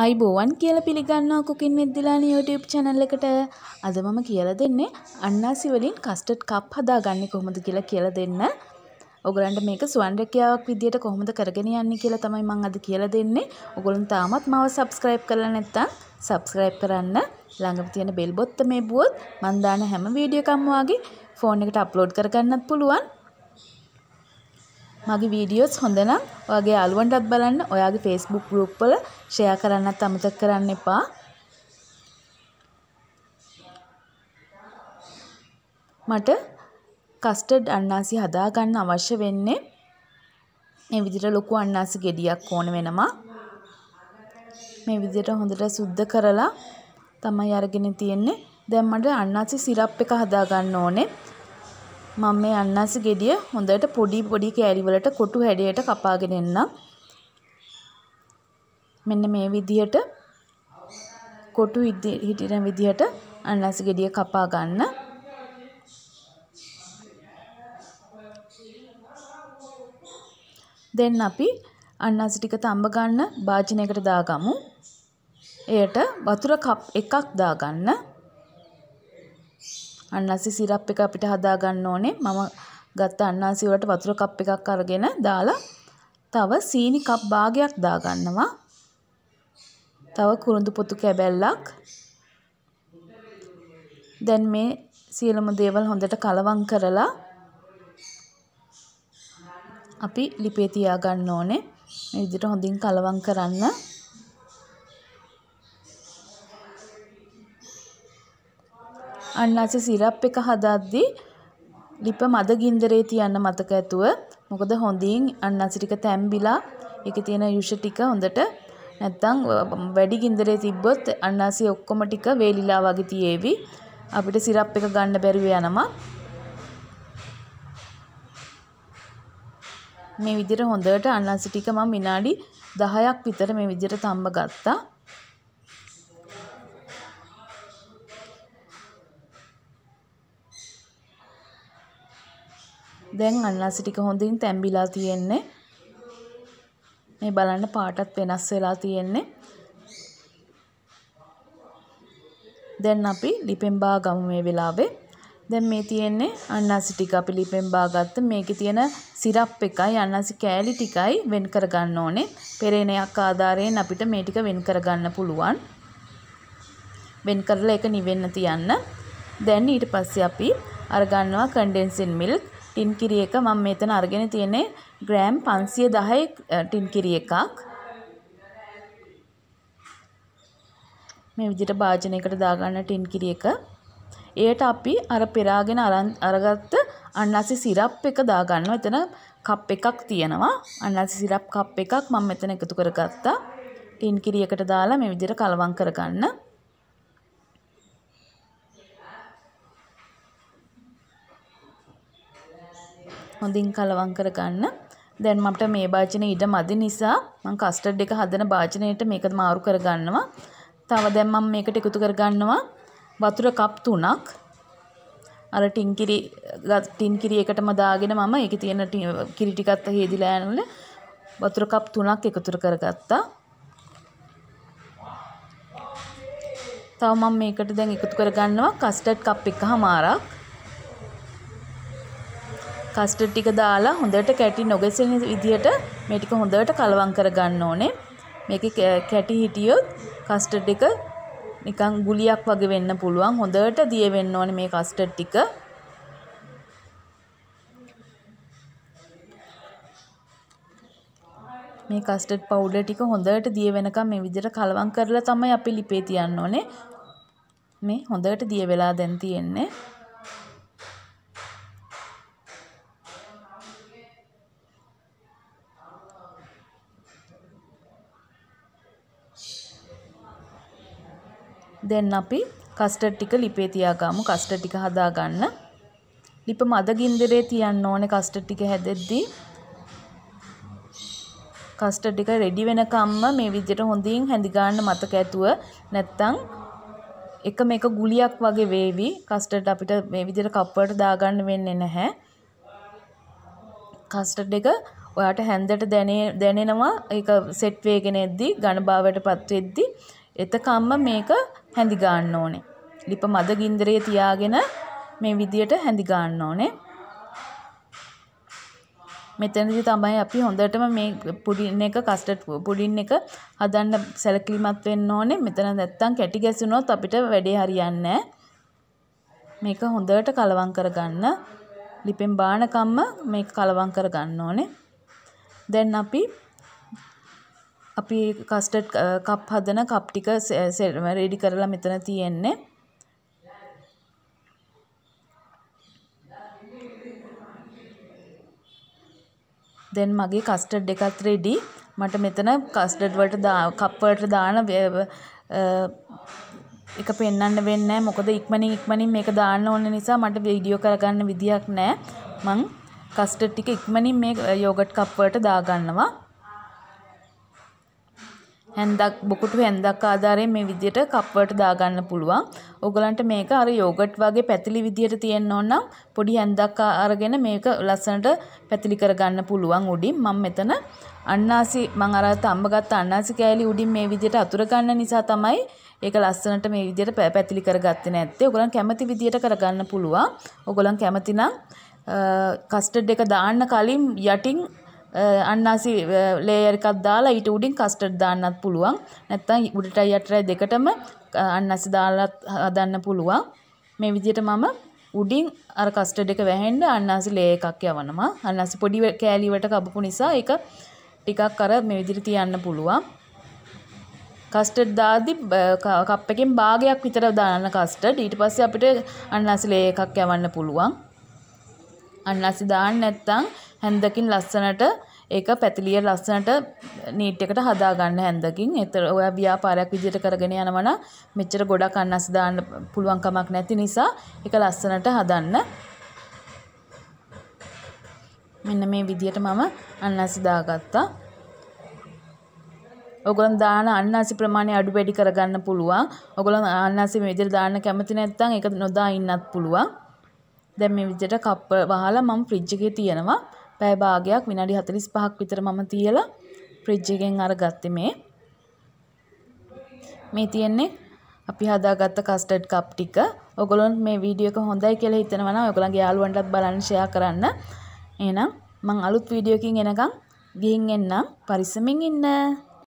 අයිබෝවන් කියල පිළිගන්නවා කුකින් වෙද්දිලාන YouTube channel එකට අද මම කියලා දෙන්නේ අන්නාසි වලින් කස්ටඩ් කප් හදාගන්නේ කොහොමද කියලා කියලා දෙන්න. ඔයගලන්ට මේක සුවන් රැකියාවක් විදියට කොහොමද කරගෙන යන්නේ කියලා තමයි මම අද කියලා දෙන්නේ. ඔයගොල්ලන් තාමත් මාව subscribe කරලා නැත්නම් subscribe කරන්න. ළඟම තියෙන bell බොත්තමේ බුවොත් මම දාන හැම වීඩියෝ එකක්ම වාගේ ෆෝන් එකට upload කරගන්නත් පුළුවන්. මගේ වීඩියෝස් හොඳනම් ඔයාගේ යාළුවන්ටත් බලන්න ඔයාගේ Facebook group වල share කරන්නත් අමතක කරන්න එපා. මට කස්ටඩ් අන්නාසි හදා ගන්න අවශ්‍ය වෙන්නේ මේ විදිහට ලොකු අන්නාසි ගෙඩියක් ඕන වෙනවා. මේ විදිහට හොඳට සුද්ධ කරලා තමයි අරගෙන තියෙන්නේ. දැන් මට අන්නාසි සිරප් එක හදා ගන්න ඕනේ. මම මේ අන්නාසි ගෙඩිය හොඳට පොඩි පොඩි කෑලි වලට කොටු හැඩයට කපාගෙන එන්නම්. මෙන්න මේ විදිහට කොටු හිටින විදිහට අන්නාසි ගෙඩිය කපා ගන්න. දැන් අපි අන්නාසි ටික තඹ ගන්න භාජනයකට දාගමු. එයට වතුර කප් එකක් දාගන්න. අන්නාසි සිරප් එක අපිට හදා ගන්න ඕනේ. මම ගත්ත අන්නාසි වලට වතුර කප් එකක් අරගෙන දාලා තව සීනි කප් භාගයක් දාගන්නවා. තව කුරුඳු පොතු කැබැල්ලක්. දැන් මේ සියලුම දේවල් හොඳට කලවම් කරලා අපි ලිපේ තියාගන්න ඕනේ. මේ විදිහට හොඳින් කලවම් කරන්න. අන්නාසි සිරප් එක හදද්දී ලිප මද ගින්දරේ තියන්න මතක ඇතුව මොකද හොඳින් අන්නාසි ටික තැම්බිලා ඒකේ තියෙන යුෂ ටික හොඳට නැත්තම් වැඩි ගින්දරේ තිබ්බොත් අන්නාසි ඔක්කොම ටික වේලිලා වගේ තියේවි අපිට සිරප් එක ගන්න බැරුව යනවා මේ විදිහට හොඳට අන්නාසි ටික මම විනාඩි 10ක් විතර මේ විදිහට තම්බ ගත්තා දැන් අන්නාසි ටික හොඳින් තැම්බිලා තියෙන්නේ. මේ බලන්න පාටත් වෙනස් වෙලා තියෙන්නේ. දැන් අපි ලිපෙන් බා ගමු මේ වෙලාවේ. දැන් මේ තියෙන්නේ අන්නාසි ටික අපි ලිපෙන් බාගත්ත මේකේ තියෙන සිරප් එකයි අන්නාසි කෑලි ටිකයි වෙන් කරගන්න ඕනේ. පෙරේණයක් ආධාරයෙන් අපිට මේ ටික වෙන් කරගන්න පුළුවන්. වෙන් කරලා ඒක නිවෙන්න තියන්න. දැන් ඊට පස්සේ අපි අර ගන්නවා කන්ඩෙන්සින් මිල්ක්. ටින් කිරි එක මම මෙතන අරගෙන තියෙන්නේ ග්‍රෑම් 510 ටින් කිරි එකක්. මේ විදිහට භාජනයකට දාගන්න ටින් කිරි එක. එයට අපි අර පෙරාගෙන අරගත්ත අන්නාසි සිරප් එක දාගන්නවා. එතන කප් එකක් තියෙනවා. අන්නාසි සිරප් කප් එකක් මම මෙතන එකතු කරගත්තා. ටින් කිරි එකට දාලා මේ විදිහට කලවම් කරගන්න. හොඳින් කලවම් කරගන්න. දැන් මට මේ භාජනේ ඊට මදි නිසා මම කස්ටඩ් එක හදන භාජනයට මේක මාරු කරගන්නවා. තව දැන් මම මේකට එකතු කරගන්නවා වතුර කප් 3ක්. අර ටින් කිරි ටින් කිරි එකටම දාගෙන මම ඒකේ තියෙන කිරි ටිකත් හේදිලා යනවල වතුර කප් 3ක් එකතු කරගත්තා. තව මම මේකට දැන් එකතු කරගන්නවා කස්ටඩ් කප් එකහමාරක්. කස්ටඩ් ටික දාලා හොඳට කැටි නොගැසෙන විදිහට මේ ටික හොඳට කලවම් කරගන්න ඕනේ. මේක කැටි හිටියොත් කස්ටඩ් එක නිකන් ගුලියක් වගේ වෙන්න පුළුවන්. හොඳට දිය වෙන්න ඕනේ මේ කස්ටඩ් ටික. මේ කස්ටඩ් පවුඩර් ටික හොඳට දිය වෙනකම් මේ විදිහට කලවම් කරලා තමයි අපි ලිපේ තියන්න ඕනේ. මේ හොඳට දිය වෙලා දැන් තියෙන්නේ. දැන් අපි කස්ටඩ් ටික ලිපේ තියාගමු කස්ටඩ් ටික හදාගන්න. ලිප මද ගින්දරේ තියන්න ඕනේ කස්ටඩ් ටික හැදෙද්දී. කස්ටඩ් ටික රෙඩි වෙනකම්ම මේ විදිහට හොඳින් හැඳි ගන්න මතක ඇතුව නැත්තම් එක මේක ගුලියක් වගේ වේවි කස්ටඩ් අපිට මේ විදිහට කප් වලට දාගන්න වෙන්නේ නැහැ කස්ටඩ් එක ඔයාට හැන්දට දැනෙනවා ඒක සෙට් වේගෙන එද්දි ඝන භාවයටපත් වෙද්දි එතකම්ම මේක හැඳි ගන්න ඕනේ. ලිප මද ගින්දරේ තියාගෙන මේ විදියට හැඳි ගන්න ඕනේ. මෙතනදී තමයි අපි හොඳටම මේ පුඩින් එක කස්ටඩ් පුඩින් එක හදන්න සැලකිලිමත් වෙන්න ඕනේ. මෙතන නැත්තම් කැටි ගැසුනොත් අපිට වැඩේ හරියන්නේ මේක හොඳට කලවම් කරගන්න. ලිපෙන් බානකම්ම මේක කලවම් කරගන්න ඕනේ. දැන් අපි අපි කස්ටඩ් කප් uh, හදන කප් ටික රෙඩි uh, කරලා මෙතන තියෙන්නේ දැන් මගේ කස්ටඩ් එකත් රෙඩි මට මෙතන කස්ටඩ් වලට කප් වලට දාන uh, එක පෙන්වන්න වෙන්නේ මොකද ඉක්මනින් ඉක්මනින් මේක දාන්න ඕන නිසා මට වීඩියෝ කරගන්න විදියක් නැහැ මං කස්ටඩ් ටික ඉක්මනින් මේ යෝගට් කප් වලට දාගන්නවා හැන්දක් බොකුටු හැන්දක් ආධාරයෙන් මේ විදියට කප් වලට දාගන්න පුළුවන්. ඕගලන්ට මේක අර යෝගට් වගේ පැතිලි විදියට තියෙන්න ඕන නම් පොඩි හැන්දක් අරගෙන මේක ලස්සනට පැතිලි කරගන්න පුළුවන් උඩින්. මම මෙතන අන්නාසි මම අර තඹ ගත්ත අන්නාසි කෑලි උඩින් මේ විදියට අතුර ගන්න නිසා තමයි ඒක ලස්සනට මේ විදියට පැතිලි කරගත්තේ නැත්තේ. ඕගලන් කැමති විදියට කරගන්න පුළුවන්. ඕගලන් කැමති නම් කස්ටඩ් එක දාන්න කලින් යටින් අන්නාසි ලේයර් එකක් දාලා ඊට උඩින් කස්ටඩ් දාන්නත් පුළුවන්. නැත්නම් උඩටයි යටටයි දෙකටම අන්නාසි දාලත් හදන්න පුළුවන්. මේ විදිහට මම උඩින් අර කස්ටඩ් එක වැහෙන්න අන්නාසි ලේ එකක් යවනවා. අන්නාසි පොඩි කෑලිවට කපපු නිසා ඒක ටිකක් අර මේ විදිහට තියන්න පුළුවන්. කස්ටඩ් දාදි කප් එකෙන් භාගයක් විතර දාන්න කස්ටඩ්. ඊට පස්සේ අපිට අන්නාසි ලේ එකක් යවන්න පුළුවන්. අන්නාසි දාන්න නැත්නම් හැන්දකින් ලස්සනට ඒක පැතිලිය ලස්සනට නීට් එකට හදාගන්න හැන්දකින්. ඒතර ඔයා ව්‍යාපාරයක් විදියට කරගෙන යනවා නම් මෙච්චර ගොඩක් අන්නස් දාන්න පුළුවන් කමක් නැති නිසා ඒක ලස්සනට හදන්න. මෙන්න මේ විදියට මම අන්නස් දාගත්තා. ඔගොල්ලන් දාන අන්නාසි ප්‍රමාණය අඩු වැඩි කරගන්න පුළුවන්. ඔගොල්ලන් අන්නාසි මේ විදිහට දාන්න කැමති නැත්නම් ඒක නොදා ඉන්නත් පුළුවන්. දැන් මේ විදිහට කප් වහලා මම ෆ්‍රිජ් එකේ තියනවා. පැය භාගයක් විනාඩි 45ක් විතර මම තියලා ෆ්‍රිජ් එකෙන් අරගත්තේ මේ. මේ තියෙන්නේ අපි හදාගත්ත කස්ටඩ් කප් ටික. ඔයගොල්ලොන්ට මේ වීඩියෝ එක හොඳයි කියලා හිතනවා නම් ඔයගොල්ලන්ගේ යාළුවන්ටත් බලන්න ෂෙයා කරන්න. එහෙනම් මං අලුත් වීඩියෝ එකකින් එනකම් ගිහින් එන්නම්. පරිස්සමින් ඉන්න.